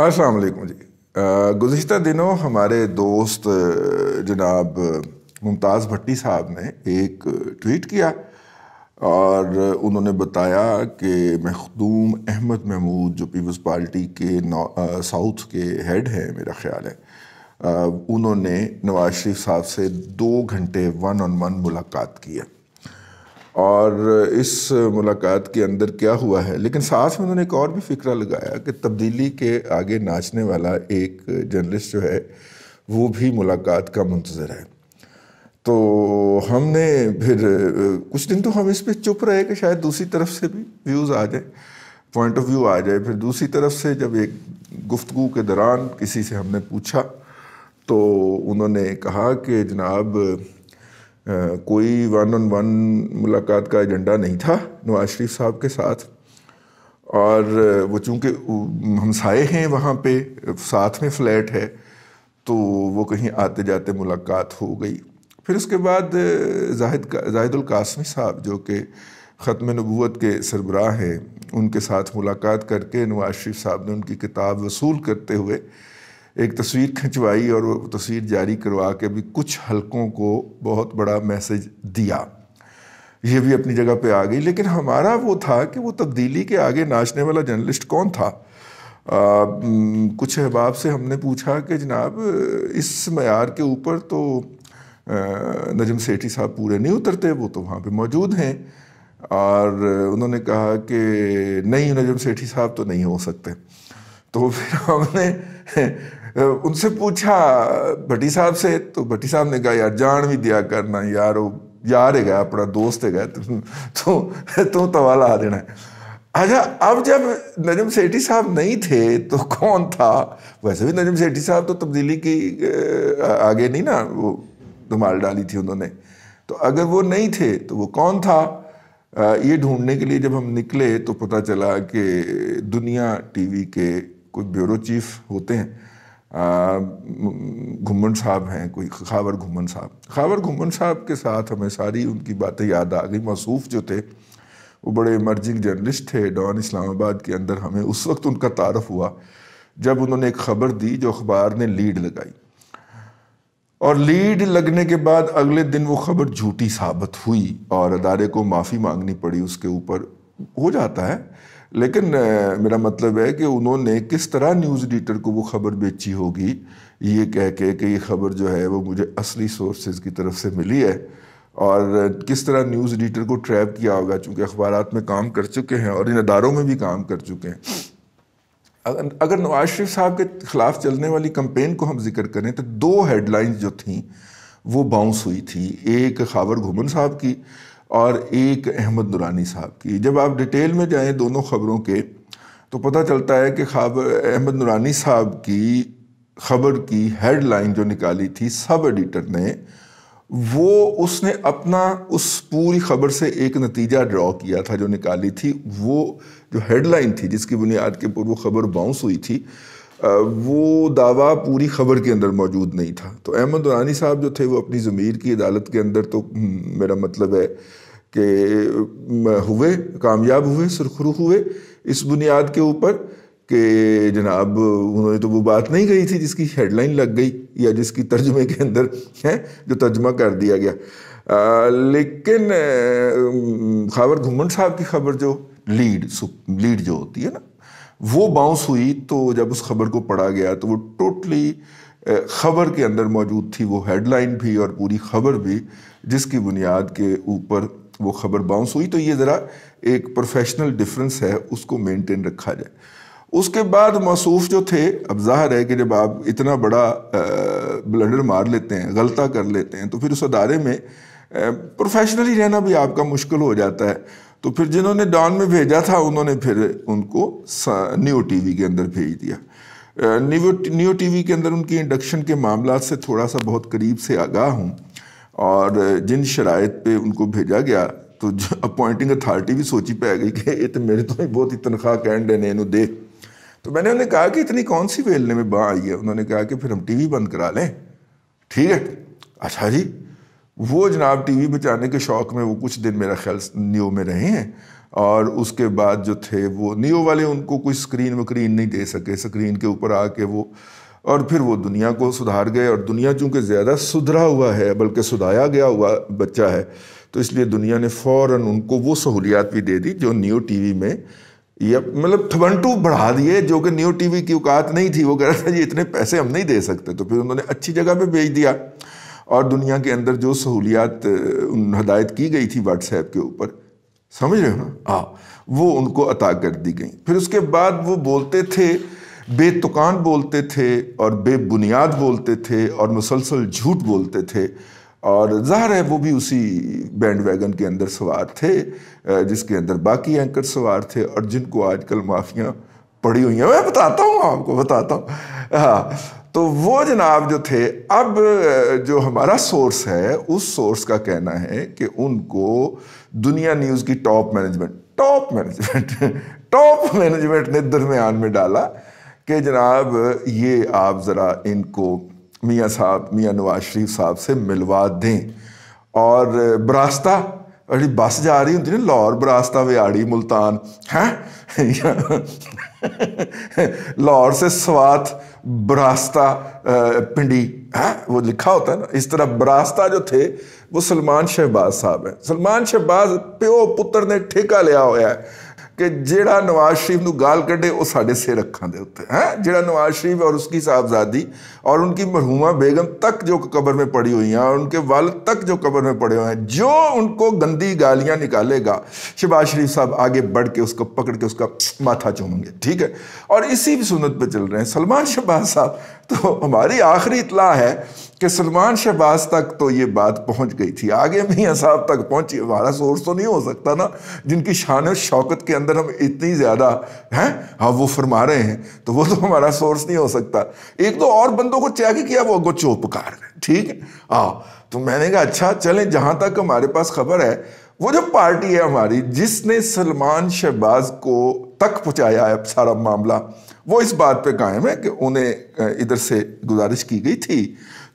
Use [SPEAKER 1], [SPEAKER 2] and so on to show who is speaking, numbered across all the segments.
[SPEAKER 1] अस्सलाम वालेकुम जी गुज्तर दिनों हमारे दोस्त जनाब मुमताज़ भट्टी साहब ने एक ट्वीट किया और उन्होंने बताया कि मखदूम अहमद महमूद जो पीपल्स पार्टी के साउथ के हेड हैं मेरा ख्याल है आ, उन्होंने नवाज शरीफ साहब से दो घंटे वन ऑन वन मुलाकात की है और इस मुलाकात के अंदर क्या हुआ है लेकिन साथ में उन्होंने एक और भी फिक्रा लगाया कि तब्दीली के आगे नाचने वाला एक जर्नलिस्ट जो है वो भी मुलाकात का मंतज़र है तो हमने फिर कुछ दिन तो हम इस पर चुप रहे कि शायद दूसरी तरफ से भी व्यूज़ आ जाए पॉइंट ऑफ व्यू आ जाए फिर दूसरी तरफ से जब एक गुफ्तु के दौरान किसी से हमने पूछा तो उन्होंने कहा कि जनाब कोई वन ऑन वन मुलाकात का एजेंडा नहीं था नवाज शरीफ साहब के साथ और वो चूँकि हमसाए हैं वहाँ पे साथ में फ्लैट है तो वो कहीं आते जाते मुलाकात हो गई फिर उसके बाद जाहिद जाहिदुल कासमी साहब जो कि ख़त्म नबूत के सरबराह हैं उनके साथ मुलाकात करके नवाज शरीफ साहब ने उनकी किताब वसूल करते हुए एक तस्वीर खिंचवाई और वो तस्वीर जारी करवा के भी कुछ हलकों को बहुत बड़ा मैसेज दिया ये भी अपनी जगह पे आ गई लेकिन हमारा वो था कि वो तब्दीली के आगे नाचने वाला जर्नलिस्ट कौन था आ, कुछ अहबाब से हमने पूछा कि जनाब इस मैार के ऊपर तो नजम सेठी साहब पूरे नहीं उतरते वो तो वहाँ पे मौजूद हैं और उन्होंने कहा कि नहीं नजम सेठी साहब तो नहीं हो सकते तो फिर हमने उनसे पूछा भट्टी साहब से तो भट्टी साहब ने कहा यार जान भी दिया करना यार वो यार है अपना दोस्त है तू तो, तो तवाला आ देना है अच्छा अब जब नजम सेठी साहब नहीं थे तो कौन था वैसे भी नजम सेठी साहब तो तब्दीली की आगे नहीं ना वो धमाल डाली थी उन्होंने तो अगर वो नहीं थे तो वो कौन था ये ढूंढने के लिए जब हम निकले तो पता चला कि दुनिया टीवी के कोई ब्यूरो चीफ होते हैं घुमन साहब हैं कोई खावर घुमन साहब खावर घुमन साहब के साथ हमें सारी उनकी बातें याद आ गई मसूफ़ जो थे वो बड़े इमर्जिंग जर्नलिस्ट थे डॉन इस्लामाबाद के अंदर हमें उस वक्त उनका तारफ़ हुआ जब उन्होंने एक खबर दी जो अखबार ने लीड लगाई और लीड लगने के बाद अगले दिन वो खबर झूठी साबित हुई और अदारे को माफ़ी मांगनी पड़ी उसके ऊपर हो जाता है लेकिन मेरा मतलब है कि उन्होंने किस तरह न्यूज़ एडिटर को वो खबर बेची होगी ये कह के कि ये खबर जो है वो मुझे असली सोर्सेज की तरफ से मिली है और किस तरह न्यूज़ एडिटर को ट्रैप किया होगा चूँकि अखबार में काम कर चुके हैं और इन अदारों में भी काम कर चुके हैं अगर नवाज शरीफ साहब के ख़िलाफ़ चलने वाली कंपेन को हम जिक्र करें तो दो हेडलाइंस जो थीं वो बाउंस हुई थी एक खावर घुमन साहब की और एक अहमद दुरानी साहब की जब आप डिटेल में जाएं दोनों ख़बरों के तो पता चलता है कि खबर अहमद नूरानी साहब की खबर की हेडलाइन जो निकाली थी सब एडिटर ने वो उसने अपना उस पूरी खबर से एक नतीजा ड्रॉ किया था जो निकाली थी वो जो हेडलाइन थी जिसकी बुनियाद के ऊपर वो खबर बाउंस हुई थी वो दावा पूरी खबर के अंदर मौजूद नहीं था तो अहमद दुरानी साहब जो थे वो अपनी ज़मीर की अदालत के अंदर तो हम्म, मेरा मतलब है कि हुए कामयाब हुए सुरखरू हुए इस बुनियाद के ऊपर कि जनाब उन्होंने तो वो बात नहीं कही थी जिसकी हेडलाइन लग गई या जिसकी तर्जमे के अंदर है जो तर्जमा कर दिया गया आ, लेकिन खबर घुमन साहब की खबर जो लीड लीड जो होती है ना वो बाउंस हुई तो जब उस खबर को पढ़ा गया तो वो टोटली खबर के अंदर मौजूद थी वो हेडलाइन भी और पूरी खबर भी जिसकी बुनियाद के ऊपर वो खबर बाउंस हुई तो ये ज़रा एक प्रोफेशनल डिफरेंस है उसको मेंटेन रखा जाए उसके बाद मासूफ़ जो थे अब जाहिर है कि जब आप इतना बड़ा ब्लंडर मार लेते हैं गलता कर लेते हैं तो फिर उस अदारे में प्रोफेशनली रहना भी आपका मुश्किल हो जाता है तो फिर जिन्होंने डॉन में भेजा था उन्होंने फिर उनको न्यू टीवी के अंदर भेज दिया न्यू न्यू टीवी के अंदर उनकी इंडक्शन के मामला से थोड़ा सा बहुत करीब से आगाह हूँ और जिन शराय पे उनको भेजा गया तो अपॉइंटिंग अथॉरिटी भी सोची पै गई कि ये तो मेरे तो बहुत ही तनख्वाह कैंड है इन दे तो मैंने उन्हें कहा कि इतनी कौन सी वेलने में बाँ आई है उन्होंने कहा कि फिर हम टीवी बंद करा लें ठीक है अच्छा जी वो जनाब टीवी बचाने के शौक़ में वो कुछ दिन मेरा ख्याल न्यू में रहे हैं और उसके बाद जो थे वो न्यू वाले उनको कुछ स्क्रीन वक्रीन नहीं दे सके स्क्रीन के ऊपर आके वो और फिर वो दुनिया को सुधार गए और दुनिया चूँकि ज़्यादा सुधरा हुआ है बल्कि सुधाया गया हुआ बच्चा है तो इसलिए दुनिया ने फ़ौर उनको वो सहूलियात भी दे दी जो न्यू टीवी में या मतलब थवनटू बढ़ा दिए जो कि न्यू टीवी की औकात नहीं थी वो कह रहा था जी इतने पैसे हम नहीं दे सकते तो फिर उन्होंने अच्छी जगह पे भेज दिया और दुनिया के अंदर जो सहूलियात उन हदायत की गई थी व्हाट्सएप के ऊपर समझ रहे हो ना हाँ वो उनको अता कर दी गई फिर उसके बाद वो बोलते थे बेतुकान बोलते थे और बेबुनियाद बोलते थे और मुसलसल झूठ बोलते थे और ज़ाहिर है वो भी उसी बैंड वैगन के अंदर सवार थे जिसके अंदर बाकी एंकर सवार थे और जिनको आजकल माफियाँ पड़ी हुई हैं मैं बताता हूँ आपको बताता हूँ हाँ तो वो जनाब जो थे अब जो हमारा सोर्स है उस सोर्स का कहना है कि उनको दुनिया न्यूज़ की top management top management top management ने दरमियान में डाला कि जनाब ये आप ज़रा इनको मियाँ साहब मियाँ नवाज शरीफ साहब से मिलवा दें और बरास्ता ਜਿਹੜੀ ਬੱਸ ਜਾ ਰਹੀ ਹੁੰਦੀ ਨੇ ਲਾਹੌਰ ਬਰਾਸਤਾ ਵਿਆੜੀ ਮੁਲਤਾਨ ਹੈ ਲਾਹੌਰ ਸੇ ਸਵਾਤ बरास्ता पिंडी है वो लिखा होता है ना इस तरह बरास्ता जो थे वो सलमान शहबाज साहब हैं सलमान शहबाज प्यो पुत्र ने ठेका लिया होया कि जोड़ा नवाज शरीफ नाल क्ढे वो साढ़े सिर अखा के उ ਉੱਤੇ ਹੈ नवाज शरीफ और उसकी साहबजादी और उनकी मरहुमा बेगम तक जो कबर में पड़ी हुई हैं और उनके वाल तक जो कबर में पड़े हुए हैं जो उनको गंदी गालियाँ निकालेगा शहबाज शरीफ साहब आगे बढ़ के उसको पकड़ के उसका माथा चूमेंगे ठीक है और इसी भी सुनत पर चल रहे हैं सलमान शहबाज साहब तो हमारी आखिरी इतला है कि सलमान शहबाज तक तो ये बात पहुंच गई थी आगे मियाँ साहब तक पहुंची हमारा सोर्स तो नहीं हो सकता ना जिनकी शान शौकत के अंदर हम इतनी ज़्यादा हैं हाँ वो फरमा रहे हैं तो वो तो हमारा सोर्स नहीं हो सकता एक तो और बंदों को चेक किया वो अगो चौपकार ठीक है हाँ तो मैंने कहा अच्छा चलें जहाँ तक हमारे पास खबर है वो जो पार्टी है हमारी जिसने सलमान शहबाज को तक पहुँचाया है सारा मामला वो इस बात पे कायम है कि उन्हें इधर से गुजारिश की गई थी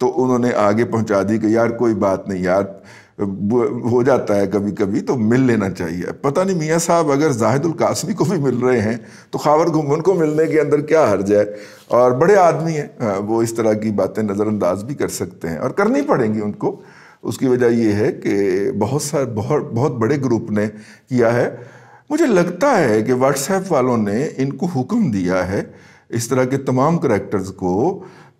[SPEAKER 1] तो उन्होंने आगे पहुंचा दी कि यार कोई बात नहीं यार हो जाता है कभी कभी तो मिल लेना चाहिए पता नहीं मियाँ साहब अगर जाहिदुल कासमी को भी मिल रहे हैं तो खावर घुमन को मिलने के अंदर क्या हर्ज है और बड़े आदमी हैं हाँ, वो इस तरह की बातें नज़रअंदाज भी कर सकते हैं और करनी पड़ेंगी उनको उसकी वजह यह है कि बहुत सारे बहुत बहुत बड़े ग्रुप ने किया है मुझे लगता है कि व्हाट्सएप वालों ने इनको हुक्म दिया है इस तरह के तमाम करेक्टर्स को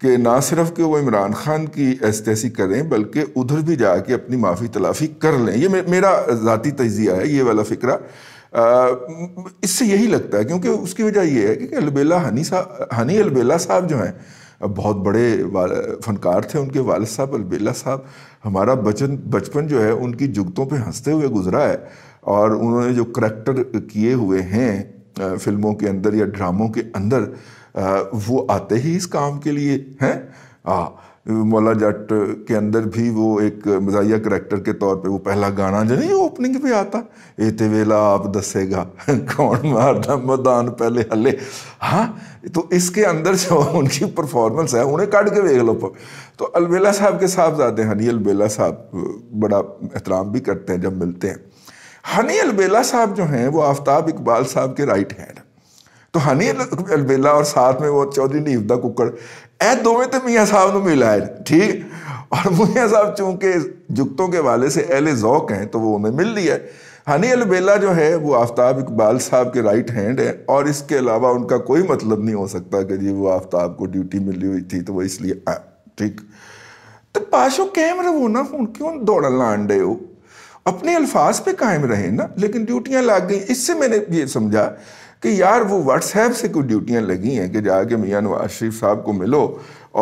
[SPEAKER 1] कि ना सिर्फ कि वो इमरान खान की तैसी करें बल्कि उधर भी जाके अपनी माफ़ी तलाफ़ी कर लें ये मे, मेरा ज़ाती तजिया है ये वाला फ़िक्रा इससे यही लगता है क्योंकि उसकी वजह यह है कि अलबेला हनी साहब हनी अलबेला साहब जो हैं बहुत बड़े फनकार थे उनके वाल साहब अलबेला साहब हमारा बचन बचपन जो है उनकी जुगतों पर हंसते हुए गुजरा है और उन्होंने जो करैक्टर किए हुए हैं फिल्मों के अंदर या ड्रामों के अंदर वो आते ही इस काम के लिए हैं हाँ मौला जट के अंदर भी वो एक मजाया करेक्टर के तौर पे वो पहला गाना जो नहीं ओपनिंग पे आता एते वेला आप दसेगा कौन मारना मैदान पहले हले हाँ तो इसके अंदर जो उनकी परफॉर्मेंस है उन्हें काट के वेख लो तो अलबेला साहब के साहबजादे हनी अलबेला साहब बड़ा एहतराम भी करते हैं जब मिलते हैं हनी अलबेला साहब जो हैं वो आफ्ताब इकबाल साहब के राइट हैंड तो हनी अलबेला और साथ में वो चौधरी ਲੀਵ का कुकड़ ए दोवें तो मियाँ साहब न ਮਿਲਾ ठीक और मियाँ साहब चूंकि जुगतों के वाले से एहले जौक हैं तो वो उन्हें मिल लिया है हनी अलबेला जो है वो आफ्ताब इकबाल साहब के राइट हैंड है और इसके अलावा उनका कोई मतलब नहीं हो सकता कि जी वो आफ्ताब को ड्यूटी मिली हुई थी तो वो इसलिए ठीक तो पाशो कैम रहो ना हूँ क्यों दौड़ ला डे हो अपने अल्फाज पे कायम रहे ना लेकिन ड्यूटियाँ लाग गई इससे मैंने ये समझा कि यार वो व्हाट्सएप से कोई ड्यूटियाँ लगी हैं कि जाके मियाँ नवाज शरीफ साहब को मिलो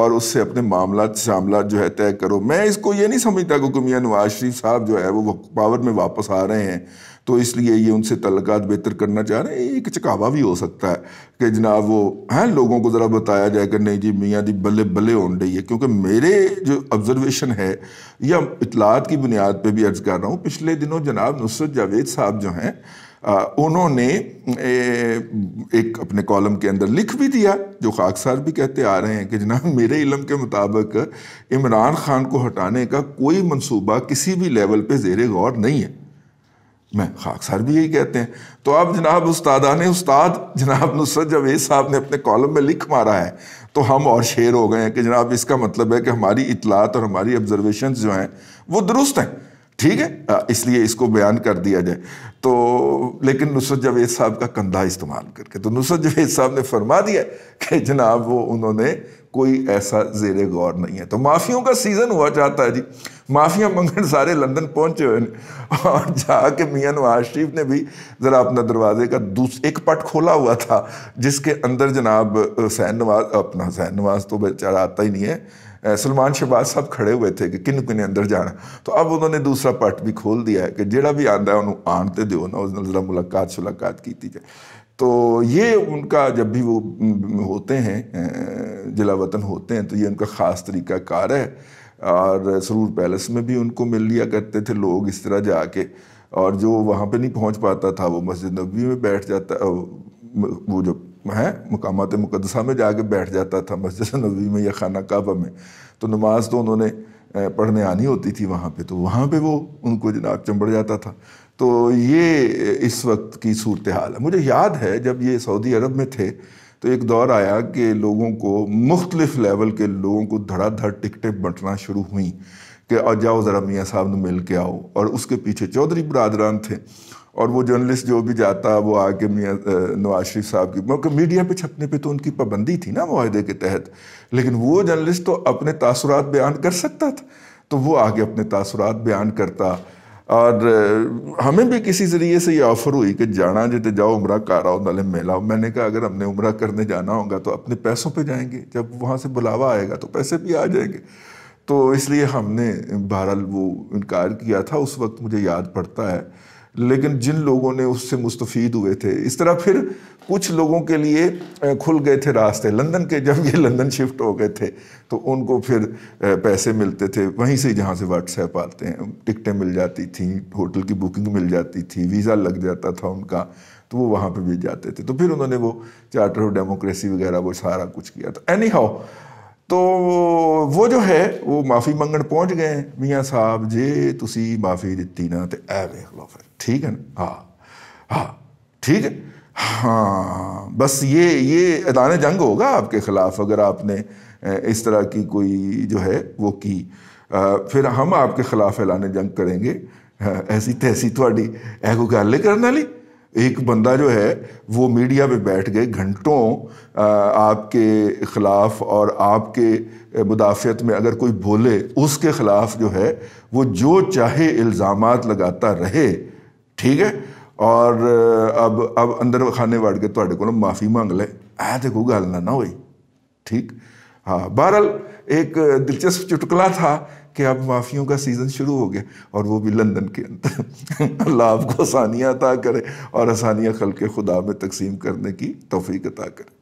[SPEAKER 1] और उससे अपने मामला शामला जो है तय करो मैं इसको ये नहीं समझता कि मियाँ नवाज शरीफ साहब जो है वो पावर में वापस आ रहे हैं तो इसलिए ये उनसे तल्लक बेहतर करना चाह रहे हैं एक चकावा भी हो सकता है कि जनाब वो हैं लोगों को ज़रा बताया जाए कि नहीं जी मियाँ जी बल्ले बल्ले होन रही है क्योंकि मेरे जो ऑब्ज़रवेशन है या इतलात की बुनियाद पर भी अर्ज़ कर रहा हूँ पिछले दिनों जनाब नुसरत जावेद साहब जो हैं उन्होंने एक अपने कॉलम के अंदर लिख भी दिया जो खाक साहब भी कहते आ रहे हैं कि जनाब मेरे इलम के मुताबिक इमरान खान को हटाने का कोई मनसूबा किसी भी लेवल पे जेर गौर नहीं है मैं खाक साहब भी यही कहते हैं तो अब जनाब उस्तादा ने उस्ताद जनाब नुसरत जवेद साहब ने अपने कॉलम में लिख मारा है तो हम और शेर हो गए हैं कि जनाब इसका मतलब है कि हमारी इतलात और हमारी ऑब्जर्वेशन जो हैं वो दुरुस्त हैं ठीक है हाँ, इसलिए इसको बयान कर दिया जाए तो लेकिन नुसरत जावेद साहब का कंधा इस्तेमाल करके तो नुसरत जावेद साहब ने फरमा दिया कि जनाब वो उन्होंने कोई ऐसा जेर गौर नहीं है तो माफ़ियों का सीज़न हुआ चाहता है जी माफ़िया मंगन सारे लंदन पहुंचे हुए और जाके मियाँ नवाज शरीफ ने भी ज़रा अपना दरवाजे का दूस एक पट खोला हुआ था जिसके अंदर जनाब हुसैन नवाज अपना हुसैन नवाज तो बेचारा आता ही नहीं है सलमान शहबाज साहब खड़े हुए थे कि किन किने अंदर जाना तो अब उन्होंने दूसरा पट भी खोल दिया है कि जोड़ा भी आता है उन्होंने आनते दो ना उस जरा मुलाकात शुलाकात की जाए तो ये उनका जब भी वो होते हैं जिला वतन होते हैं तो ये उनका ख़ास तरीका कार है और सरूर पैलेस में भी उनको मिल लिया करते थे लोग इस तरह जाके और जो वहाँ पे नहीं पहुँच पाता था वो मस्जिद नबी में बैठ जाता वो जो मैं मकाम मुकदसा में जाके बैठ जाता था मस्जिद नबी में या खाना काबा में तो नमाज तो उन्होंने पढ़ने आनी होती थी वहाँ पे तो वहाँ पे वो उनको जनाब चंबड़ जाता था तो ये इस वक्त की सूरत हाल है मुझे याद है जब ये सऊदी अरब में थे तो एक दौर आया कि लोगों को मुख्तलिफ लेवल के लोगों को धड़ाधड़ टिकटें बंटना शुरू हुई कि आ जाओ ज़रा मियाँ साहब मिल के आओ और उसके पीछे चौधरी बरदरान थे और वो जर्नलिस्ट जो भी जाता वो आके मियाँ नवाज शरीफ साहब की क्योंकि मीडिया पे छपने पे तो उनकी पाबंदी थी ना माहदे के तहत लेकिन वो जर्नलिस्ट तो अपने तासरात बयान कर सकता था तो वो आगे अपने तासरात बयान करता और हमें भी किसी ज़रिए से ये ऑफ़र हुई कि जाना जिते जाओ उम्र कारा हो नाले मेला मैंने कहा अगर हमने उम्र करने जाना होगा तो अपने पैसों पर जाएंगे जब वहाँ से बुलावा आएगा तो पैसे भी आ जाएंगे तो इसलिए हमने बहरहाल वो इनकार किया था उस वक्त मुझे याद पड़ता है लेकिन जिन लोगों ने उससे मुस्तफ़ हुए थे इस तरह फिर कुछ लोगों के लिए खुल गए थे रास्ते लंदन के जब ये लंदन शिफ्ट हो गए थे तो उनको फिर पैसे मिलते थे वहीं से जहाँ से व्हाट्सएप आते हैं टिकटें मिल जाती थी होटल की बुकिंग मिल जाती थी वीज़ा लग जाता था उनका तो वो वहाँ पर भी जाते थे तो फिर उन्होंने वो चार्टर ऑफ डेमोक्रेसी वगैरह वो सारा कुछ किया था एनी हाउ तो वो जो है वो माफ़ी ਮੰਗਣ पहुँच गए मियाँ साहब जे ਤੁਸੀਂ माफ़ी दिती ना तो ऐ वेख लो फिर ठीक है ना हाँ हाँ ठीक है हाँ बस ये ये ऐलान जंग होगा आपके ख़िलाफ़ अगर आपने इस तरह की कोई जो है वो की आ, फिर हम आपके ख़िलाफ़ ऐलान जंग करेंगे ऐसी तैसी थोड़ी ए कोई गल करने वाली एक बंदा जो है वो मीडिया पे बैठ गए घंटों आपके ख़िलाफ़ और आपके मुदाफ़त में अगर कोई बोले उसके ख़िलाफ़ जो है वो जो चाहे इल्ज़ाम लगाता रहे ठीक है और अब अब अंदर खाने वाड़ के थोड़े को माफ़ी मांग लें ऐ तो कोई गल ना ना हो ठीक हाँ बहरहाल एक दिलचस्प चुटकला था कि अब माफ़ियों का सीज़न शुरू हो गया और वो भी लंदन के अंदर अल्लाह आपको आसानियाँ अता करे और आसानियाँ खल के खुदा में तकसीम करने की तोफ़ी अता करे